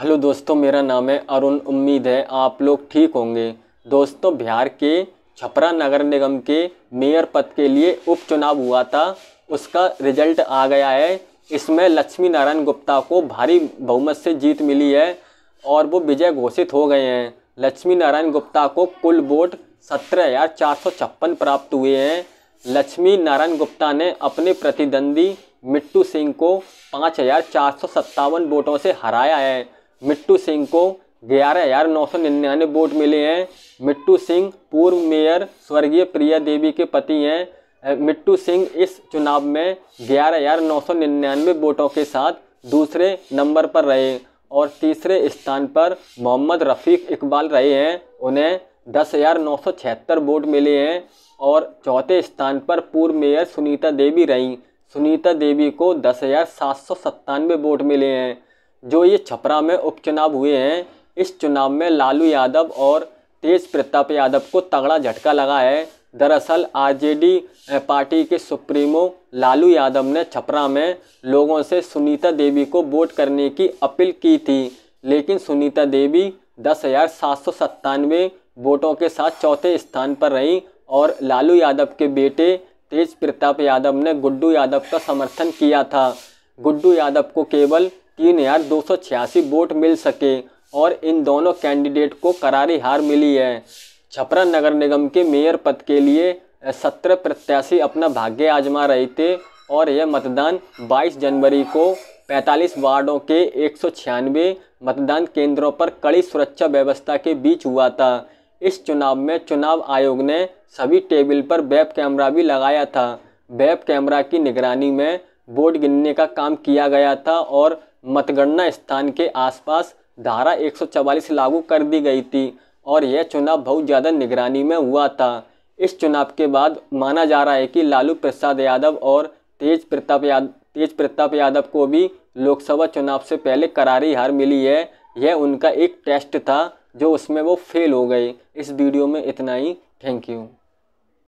hello दोस्तों मेरा नाम है अरुण उम्मीद है आप लोग ठीक होंगे दोस्तों बिहार के छपरा नगर निगम के मेयर पद के लिए उपचुनाव हुआ था उसका रिजल्ट आ गया है इसमें लक्ष्मी नारायण गुप्ता को भारी बहुमत से जीत मिली है और वो विजय घोषित हो गए हैं लक्ष्मी नारायण गुप्ता को कुल वोट सत्रह हज़ार चार सौ छप्पन प्राप्त हुए हैं लक्ष्मी नारायण गुप्ता ने अपने प्रतिद्वंदी मिट्टू सिंह को पाँच हज़ार चार सौ सत्तावन वोटों से हराया है मिट्टू सिंह को ग्यारह हजार नौ सौ निन्यानवे वोट मिले हैं मिट्टू सिंह पूर्व मेयर स्वर्गीय प्रिया देवी के पति हैं मिट्टू सिंह इस चुनाव में ग्यारह हजार नौ सौ निन्यानवे वोटों के साथ दूसरे नंबर पर रहे और तीसरे स्थान पर मोहम्मद रफ़ीक इकबाल रहे हैं उन्हें दस हज़ार नौ सौ छिहत्तर वोट मिले हैं और चौथे स्थान पर पूर्व मेयर सुनीता देवी रहीं सुनीता देवी को दस हज़ार सात सौ सत्तानवे वोट मिले हैं जो ये छपरा में उपचुनाव हुए हैं इस चुनाव में लालू यादव और तेज प्रताप यादव को तगड़ा झटका लगा है दरअसल आरजेडी पार्टी के सुप्रीमो लालू यादव ने छपरा में लोगों से सुनीता देवी को वोट करने की अपील की थी लेकिन सुनीता देवी दस हज़ार सात सौ सत्तानवे वोटों के साथ चौथे स्थान पर रहीं और लालू यादव के बेटे तेज प्रताप यादव ने गुड्डू यादव का समर्थन किया था गुड्डू यादव को केवल तीन हजार दो सौ छियासी वोट मिल सके और इन दोनों कैंडिडेट को करारी हार मिली है छपरा नगर निगम के मेयर पद के लिए सत्रह प्रत्याशी अपना भाग्य आजमा रहे थे और यह मतदान 22 जनवरी को 45 वार्डों के एक मतदान केंद्रों पर कड़ी सुरक्षा व्यवस्था के बीच हुआ था इस चुनाव में चुनाव आयोग ने सभी टेबल पर वेब कैमरा भी लगाया था वेब कैमरा की निगरानी में वोट गिनने का काम किया गया था और मतगणना स्थान के आसपास धारा 144 लागू कर दी गई थी और यह चुनाव बहुत ज़्यादा निगरानी में हुआ था इस चुनाव के बाद माना जा रहा है कि लालू प्रसाद यादव और तेज प्रताप यादव तेज प्रताप यादव को भी लोकसभा चुनाव से पहले करारी हार मिली है यह उनका एक टेस्ट था जो उसमें वो फेल हो गए इस वीडियो में इतना ही थैंक यू